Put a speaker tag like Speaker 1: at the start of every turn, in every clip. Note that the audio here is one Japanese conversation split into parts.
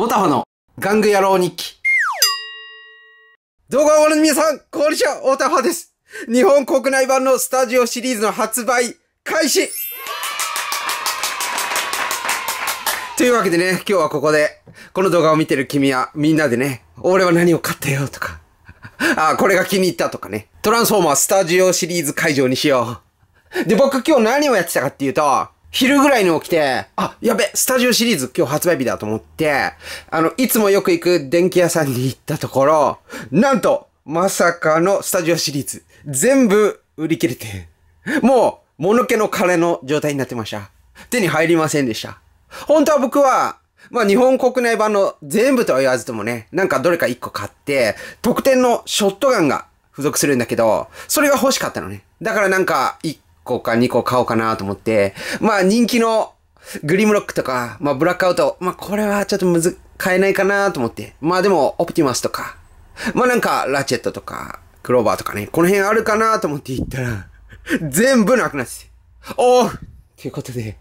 Speaker 1: オタハの玩具野郎日記。動画をご覧の皆さん、こんにちは、オタハです。日本国内版のスタジオシリーズの発売開始というわけでね、今日はここで、この動画を見てる君はみんなでね、俺は何を買ったよとか、あ、これが気に入ったとかね、トランスフォーマースタジオシリーズ会場にしよう。で、僕今日何をやってたかっていうと、昼ぐらいに起きて、あ、やべ、スタジオシリーズ今日発売日だと思って、あの、いつもよく行く電気屋さんに行ったところ、なんと、まさかのスタジオシリーズ、全部売り切れて、もう、物気の金の状態になってました。手に入りませんでした。本当は僕は、まあ日本国内版の全部とは言わずともね、なんかどれか一個買って、特典のショットガンが付属するんだけど、それが欲しかったのね。だからなんか、個か2個買おうかなと思って、まあ人気のグリムロックとか、まあブラックアウト、まあこれはちょっとむず、買えないかなと思って。まあでも、オプティマスとか、まあなんか、ラチェットとか、クローバーとかね、この辺あるかなと思って行ったら、全部なくなっておーっていうことで、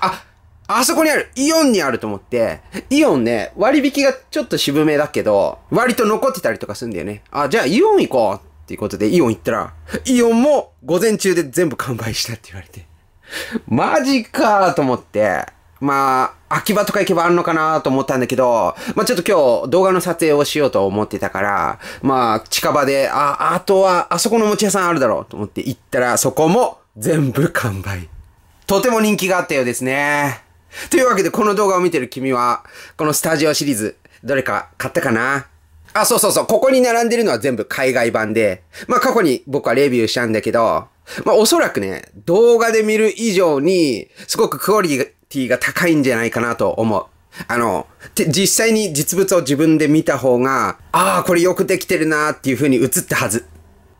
Speaker 1: あ、あそこにあるイオンにあると思って、イオンね、割引がちょっと渋めだけど、割と残ってたりとかするんだよね。あ、じゃあイオン行こうっていうことで、イオン行ったら、イオンも午前中で全部完売したって言われて。マジかーと思って、まあ、秋葉とか行けばあんのかなと思ったんだけど、まあちょっと今日動画の撮影をしようと思ってたから、まあ近場で、あ、あとはあそこの餅屋さんあるだろうと思って行ったら、そこも全部完売。とても人気があったようですね。というわけでこの動画を見てる君は、このスタジオシリーズ、どれか買ったかなあ、そうそうそう。ここに並んでるのは全部海外版で。まあ、過去に僕はレビューしたんだけど、まあ、おそらくね、動画で見る以上に、すごくクオリティが高いんじゃないかなと思う。あの、実際に実物を自分で見た方が、ああ、これよくできてるなーっていう風に映ったはず。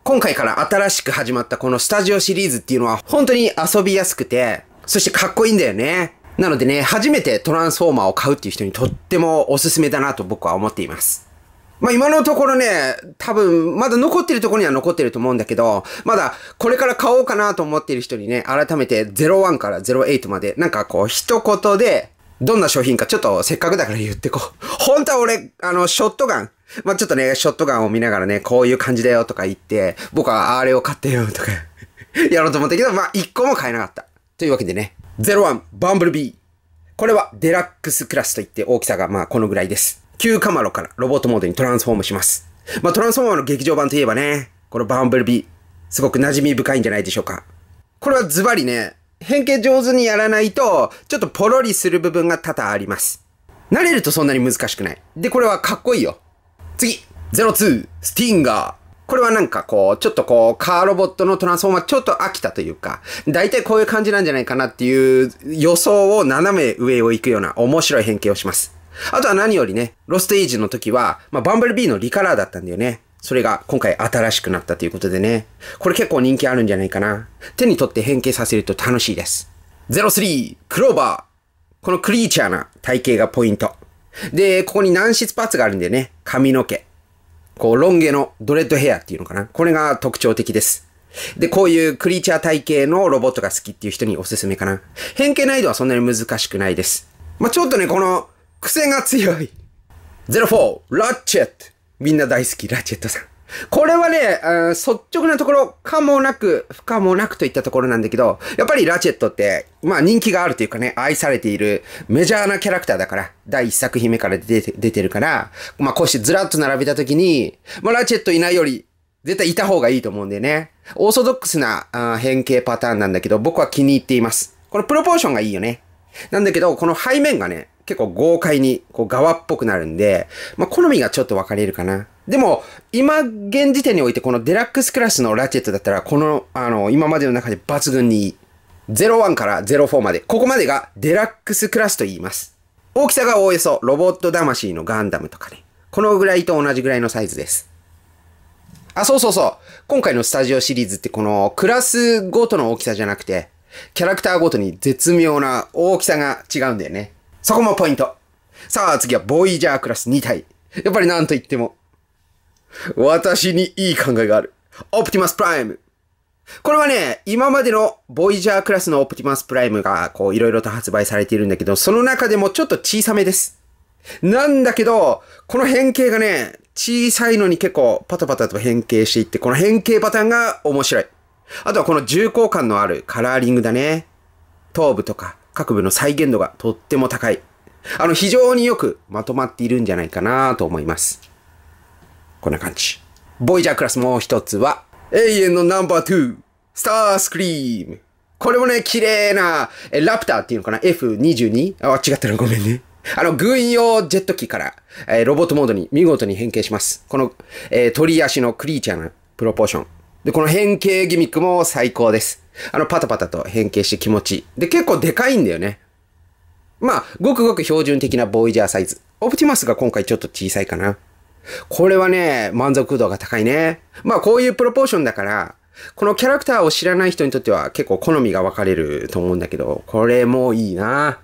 Speaker 1: 今回から新しく始まったこのスタジオシリーズっていうのは本当に遊びやすくて、そしてかっこいいんだよね。なのでね、初めてトランスフォーマーを買うっていう人にとってもおすすめだなと僕は思っています。まあ今のところね、多分、まだ残ってるところには残ってると思うんだけど、まだこれから買おうかなと思っている人にね、改めて01から08まで、なんかこう一言で、どんな商品かちょっとせっかくだから言ってこう。本当は俺、あの、ショットガン。まあちょっとね、ショットガンを見ながらね、こういう感じだよとか言って、僕はあれを買ってよとか やろうと思ったけど、まあ一個も買えなかった。というわけでね、01バンブルビー。これはデラックスクラスといって大きさがまこのぐらいです。旧カマロからロボットモードにトランスフォームします。まあ、トランスフォーマーの劇場版といえばね、このバンブルビー、すごく馴染み深いんじゃないでしょうか。これはズバリね、変形上手にやらないと、ちょっとポロリする部分が多々あります。慣れるとそんなに難しくない。で、これはかっこいいよ。次 !02! スティンガーこれはなんかこう、ちょっとこう、カーロボットのトランスフォーマーちょっと飽きたというか、大体こういう感じなんじゃないかなっていう予想を斜め上を行くような面白い変形をします。あとは何よりね、ロステージの時は、まあ、バンブルビーのリカラーだったんだよね。それが今回新しくなったということでね。これ結構人気あるんじゃないかな。手に取って変形させると楽しいです。03、クローバー。このクリーチャーな体型がポイント。で、ここに軟質パーツがあるんでね。髪の毛。こう、ロン毛のドレッドヘアっていうのかな。これが特徴的です。で、こういうクリーチャー体系のロボットが好きっていう人におすすめかな。変形難易度はそんなに難しくないです。まあ、ちょっとね、この癖が強い。04、ラッチェット。みんな大好き、ラッチェットさん。これはね、率直なところ、かもなく、不可もなくといったところなんだけど、やっぱりラチェットって、まあ人気があるというかね、愛されているメジャーなキャラクターだから、第一作品目から出て出てるから、まあこうしてずらっと並べたときに、まあラチェットいないより、絶対いた方がいいと思うんでね。オーソドックスな変形パターンなんだけど、僕は気に入っています。このプロポーションがいいよね。なんだけど、この背面がね、結構豪快に、こう、側っぽくなるんで、まあ、好みがちょっと分かれるかな。でも、今、現時点において、このデラックスクラスのラチェットだったら、この、あの、今までの中で抜群にいい。01から04まで。ここまでがデラックスクラスと言います。大きさがおおよそロボット魂のガンダムとかね。このぐらいと同じぐらいのサイズです。あ、そうそうそう。今回のスタジオシリーズってこのクラスごとの大きさじゃなくて、キャラクターごとに絶妙な大きさが違うんだよね。そこもポイント。さあ、次はボイジャークラス2体。やっぱりなんと言っても、私にいい考えがある。オプティマスプライム。これはね、今までのボイジャークラスのオプティマスプライムが、こう、いろいろと発売されているんだけど、その中でもちょっと小さめです。なんだけど、この変形がね、小さいのに結構パタパタと変形していって、この変形パターンが面白い。あとはこの重厚感のあるカラーリングだね。頭部とか各部の再現度がとっても高い。あの、非常によくまとまっているんじゃないかなと思います。こんな感じ。ボイジャークラスもう一つは、永遠のナンバー2、スタースクリーム。これもね、綺麗な、え、ラプターっていうのかな ?F22? あ、違ったらごめんね。あの、軍用ジェット機から、えー、ロボットモードに見事に変形します。この、えー、鳥足のクリーチャーのプロポーション。で、この変形ギミックも最高です。あの、パタパタと変形して気持ちいい。で、結構でかいんだよね。まあ、ごくごく標準的なボイジャーサイズ。オプティマスが今回ちょっと小さいかな。これはね、満足度が高いね。まあ、こういうプロポーションだから、このキャラクターを知らない人にとっては結構好みが分かれると思うんだけど、これもいいな。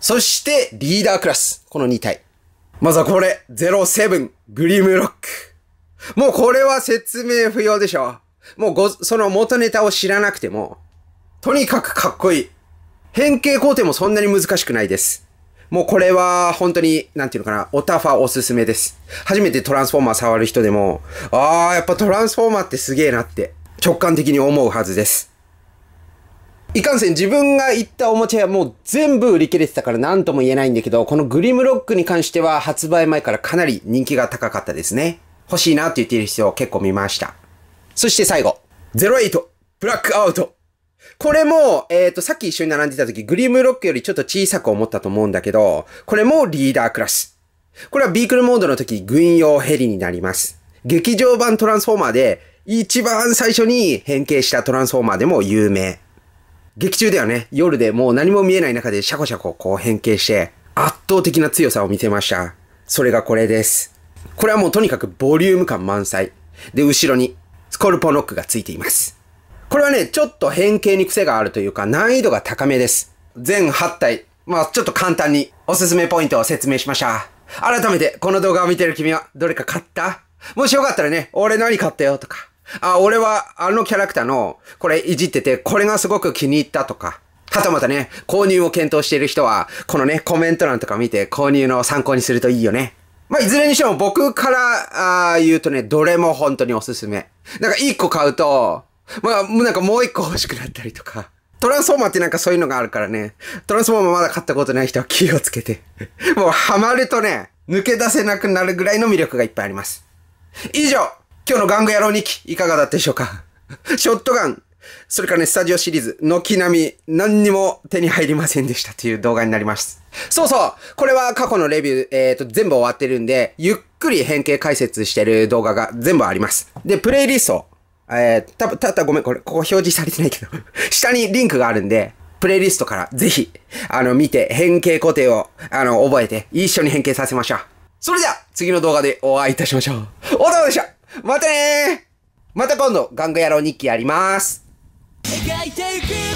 Speaker 1: そして、リーダークラス。この2体。まずはこれ、07、グリムロック。もうこれは説明不要でしょ。もうご、その元ネタを知らなくても、とにかくかっこいい。変形工程もそんなに難しくないです。もうこれは本当に、なんていうのかな、オタファおすすめです。初めてトランスフォーマー触る人でも、あー、やっぱトランスフォーマーってすげえなって直感的に思うはずです。いかんせん自分が行ったおもちゃはもう全部売り切れてたから何とも言えないんだけど、このグリムロックに関しては発売前からかなり人気が高かったですね。欲しいなって言っている人を結構見ました。そして最後。08、ブラックアウト。これも、えっ、ー、と、さっき一緒に並んでた時、グリムロックよりちょっと小さく思ったと思うんだけど、これもリーダークラス。これはビークルモードの時、軍用ヘリになります。劇場版トランスフォーマーで、一番最初に変形したトランスフォーマーでも有名。劇中ではね、夜でもう何も見えない中でシャコシャコこう変形して、圧倒的な強さを見せました。それがこれです。これはもうとにかくボリューム感満載。で、後ろにスコルポノックがついています。これはね、ちょっと変形に癖があるというか難易度が高めです。全8体。まあちょっと簡単におすすめポイントを説明しました。改めてこの動画を見てる君はどれか買ったもしよかったらね、俺何買ったよとか。あ、俺はあのキャラクターのこれいじっててこれがすごく気に入ったとか。はたまたね、購入を検討している人は、このね、コメント欄とか見て購入の参考にするといいよね。まあ、いずれにしても僕からあ言うとね、どれも本当におすすめ。なんか一個買うと、まあ、なんかもう一個欲しくなったりとか。トランスフォーマーってなんかそういうのがあるからね。トランスフォーマーまだ買ったことない人は気をつけて。もうハマるとね、抜け出せなくなるぐらいの魅力がいっぱいあります。以上、今日の玩具野郎日記いかがだったでしょうか ショットガン、それからね、スタジオシリーズ、軒並み何にも手に入りませんでしたという動画になります。そうそうこれは過去のレビュー、えっ、ー、と、全部終わってるんで、ゆっくり変形解説してる動画が全部あります。で、プレイリスト、えー、たぶん、たったごめん、これ、ここ表示されてないけど 下にリンクがあるんで、プレイリストからぜひ、あの、見て、変形固定を、あの、覚えて、一緒に変形させましょう。それでは、次の動画でお会いいたしましょう。お疲れ様でしたまたねーまた今度、ガング野郎日記やります。描いていく